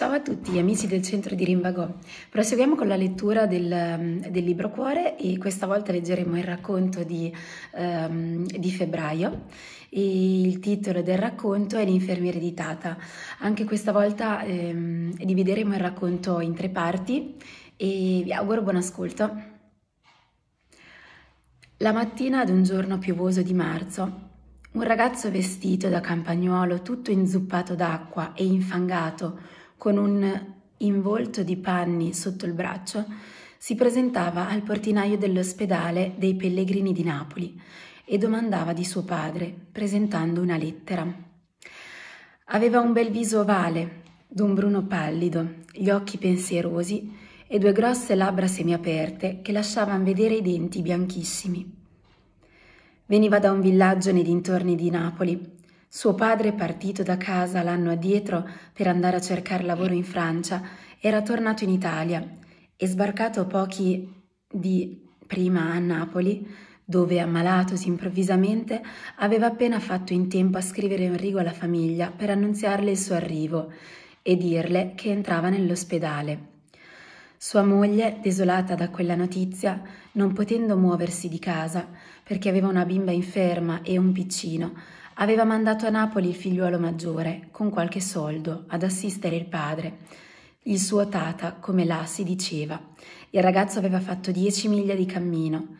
Ciao a tutti amici del centro di Rimbagò, proseguiamo con la lettura del, mm, del libro Cuore e questa volta leggeremo il racconto di, um, di febbraio e il titolo del racconto è L'infermiere di Tata. Anche questa volta um, divideremo il racconto in tre parti e vi auguro buon ascolto. La mattina ad un giorno piovoso di marzo un ragazzo vestito da campagnuolo tutto inzuppato d'acqua e infangato con un involto di panni sotto il braccio, si presentava al portinaio dell'ospedale dei pellegrini di Napoli e domandava di suo padre, presentando una lettera. Aveva un bel viso ovale, d'un bruno pallido, gli occhi pensierosi e due grosse labbra semiaperte che lasciavano vedere i denti bianchissimi. Veniva da un villaggio nei dintorni di Napoli suo padre, partito da casa l'anno addietro per andare a cercare lavoro in Francia, era tornato in Italia e sbarcato pochi di prima a Napoli, dove ammalatosi improvvisamente aveva appena fatto in tempo a scrivere un rigo alla famiglia per annunziarle il suo arrivo e dirle che entrava nell'ospedale. Sua moglie, desolata da quella notizia, non potendo muoversi di casa perché aveva una bimba inferma e un piccino, aveva mandato a Napoli il figliuolo maggiore, con qualche soldo, ad assistere il padre. Il suo tata, come là si diceva. Il ragazzo aveva fatto dieci miglia di cammino.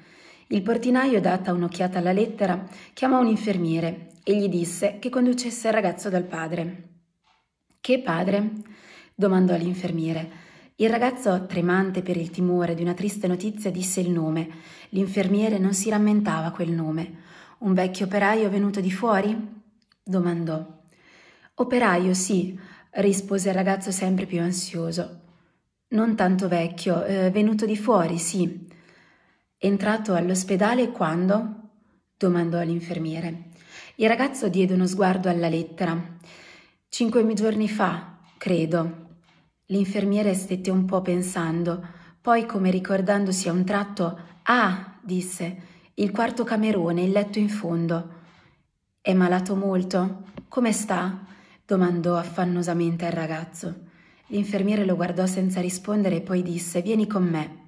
Il portinaio, data un'occhiata alla lettera, chiamò un infermiere e gli disse che conducesse il ragazzo dal padre. Che padre? domandò l'infermiere. Il ragazzo, tremante per il timore di una triste notizia, disse il nome. L'infermiere non si rammentava quel nome. Un vecchio operaio venuto di fuori? domandò. Operaio, sì, rispose il ragazzo sempre più ansioso. Non tanto vecchio, eh, venuto di fuori, sì. Entrato all'ospedale quando? domandò l'infermiere. Il ragazzo diede uno sguardo alla lettera. Cinque giorni fa, credo. L'infermiere stette un po' pensando, poi come ricordandosi a un tratto, ah, disse, il quarto camerone, il letto in fondo. È malato molto? Come sta? domandò affannosamente al ragazzo. L'infermiere lo guardò senza rispondere e poi disse Vieni con me.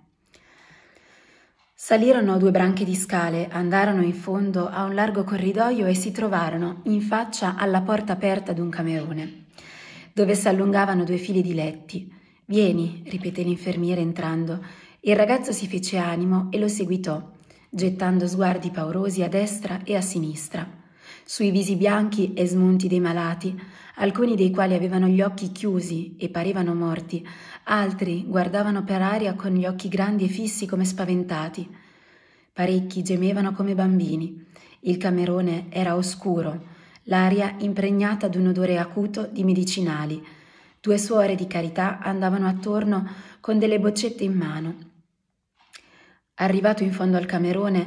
Salirono due branche di scale, andarono in fondo a un largo corridoio e si trovarono in faccia alla porta aperta d'un camerone, dove s'allungavano due fili di letti. Vieni, ripeté l'infermiere entrando. Il ragazzo si fece animo e lo seguitò gettando sguardi paurosi a destra e a sinistra, sui visi bianchi e smunti dei malati, alcuni dei quali avevano gli occhi chiusi e parevano morti, altri guardavano per aria con gli occhi grandi e fissi come spaventati. Parecchi gemevano come bambini. Il camerone era oscuro, l'aria impregnata d'un odore acuto di medicinali. Due suore di carità andavano attorno con delle boccette in mano Arrivato in fondo al camerone,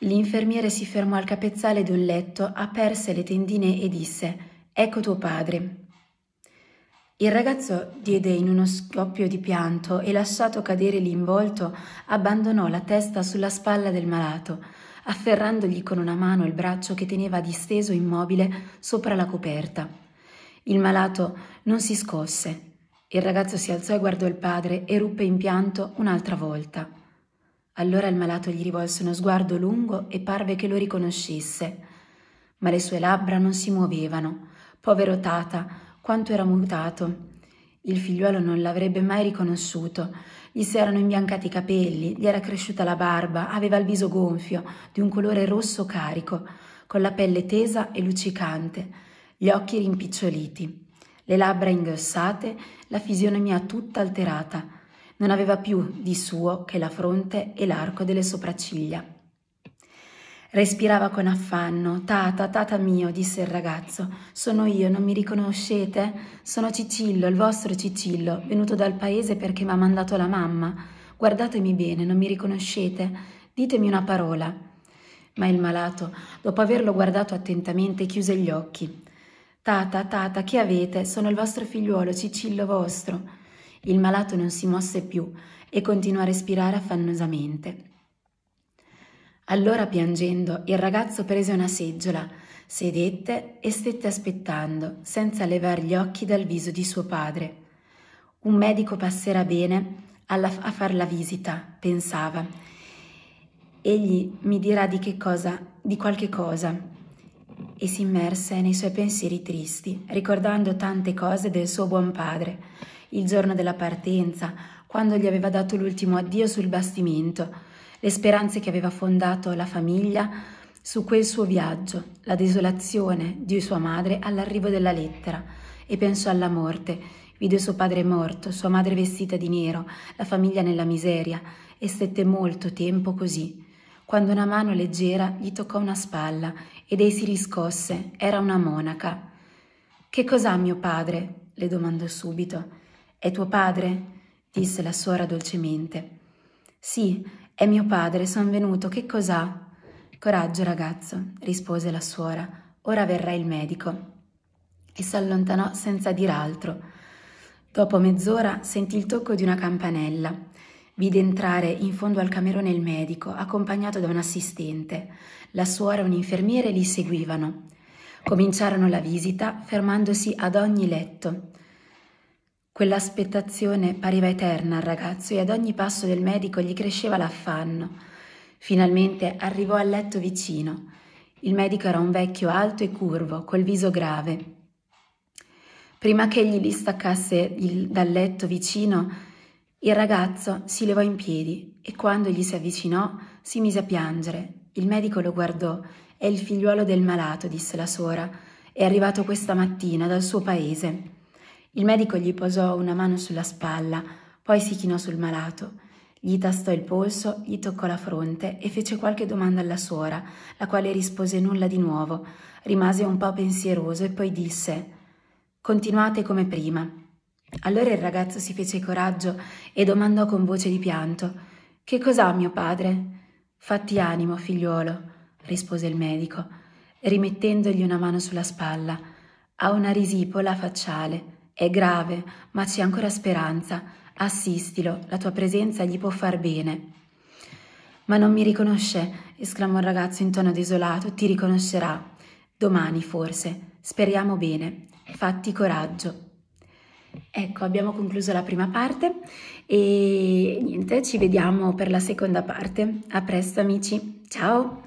l'infermiere si fermò al capezzale di un letto, aperse le tendine e disse Ecco tuo padre. Il ragazzo diede in uno scoppio di pianto e lasciato cadere l'involto, abbandonò la testa sulla spalla del malato, afferrandogli con una mano il braccio che teneva disteso immobile sopra la coperta. Il malato non si scosse. Il ragazzo si alzò e guardò il padre e ruppe in pianto un'altra volta. Allora il malato gli rivolse uno sguardo lungo e parve che lo riconoscesse. Ma le sue labbra non si muovevano. Povero Tata, quanto era mutato. Il figliuolo non l'avrebbe mai riconosciuto. Gli si erano imbiancati i capelli, gli era cresciuta la barba, aveva il viso gonfio, di un colore rosso carico, con la pelle tesa e luccicante, gli occhi rimpiccioliti, le labbra ingrossate, la fisionomia tutta alterata non aveva più di suo che la fronte e l'arco delle sopracciglia. Respirava con affanno. Tata, tata mio, disse il ragazzo. Sono io, non mi riconoscete? Sono Cicillo, il vostro Cicillo, venuto dal paese perché mi ha mandato la mamma. Guardatemi bene, non mi riconoscete? Ditemi una parola. Ma il malato, dopo averlo guardato attentamente, chiuse gli occhi. Tata, tata, che avete? Sono il vostro figliuolo, Cicillo vostro. Il malato non si mosse più e continuò a respirare affannosamente. Allora, piangendo, il ragazzo prese una seggiola, sedette e stette aspettando, senza levar gli occhi dal viso di suo padre. Un medico passerà bene alla, a far la visita, pensava. Egli mi dirà di che cosa, di qualche cosa. E si immerse nei suoi pensieri tristi, ricordando tante cose del suo buon padre il giorno della partenza, quando gli aveva dato l'ultimo addio sul bastimento, le speranze che aveva fondato la famiglia su quel suo viaggio, la desolazione di sua madre all'arrivo della lettera e pensò alla morte. Vide suo padre morto, sua madre vestita di nero, la famiglia nella miseria e stette molto tempo così quando una mano leggera gli toccò una spalla ed ei si riscosse. Era una monaca. Che cos'ha mio padre? le domandò subito. È tuo padre? disse la suora dolcemente. Sì, è mio padre, son venuto, che cos'ha? Coraggio, ragazzo, rispose la suora, ora verrà il medico. E s'allontanò senza dir altro. Dopo mezz'ora sentì il tocco di una campanella. Vide entrare in fondo al camerone il medico, accompagnato da un assistente. La suora e un infermiere li seguivano. Cominciarono la visita, fermandosi ad ogni letto. Quell'aspettazione pareva eterna al ragazzo e ad ogni passo del medico gli cresceva l'affanno. Finalmente arrivò al letto vicino. Il medico era un vecchio alto e curvo, col viso grave. Prima che egli li staccasse il, dal letto vicino, il ragazzo si levò in piedi e quando gli si avvicinò si mise a piangere. Il medico lo guardò. È il figliuolo del malato, disse la suora. È arrivato questa mattina dal suo paese. Il medico gli posò una mano sulla spalla, poi si chinò sul malato. Gli tastò il polso, gli toccò la fronte e fece qualche domanda alla suora, la quale rispose nulla di nuovo. Rimase un po' pensieroso e poi disse Continuate come prima. Allora il ragazzo si fece coraggio e domandò con voce di pianto Che cos'ha mio padre? Fatti animo, figliuolo, rispose il medico, rimettendogli una mano sulla spalla. Ha una risipola facciale. È grave, ma c'è ancora speranza. Assistilo, la tua presenza gli può far bene. Ma non mi riconosce, esclamò il ragazzo in tono desolato, ti riconoscerà. Domani, forse. Speriamo bene. Fatti coraggio. Ecco, abbiamo concluso la prima parte e niente, ci vediamo per la seconda parte. A presto amici, ciao!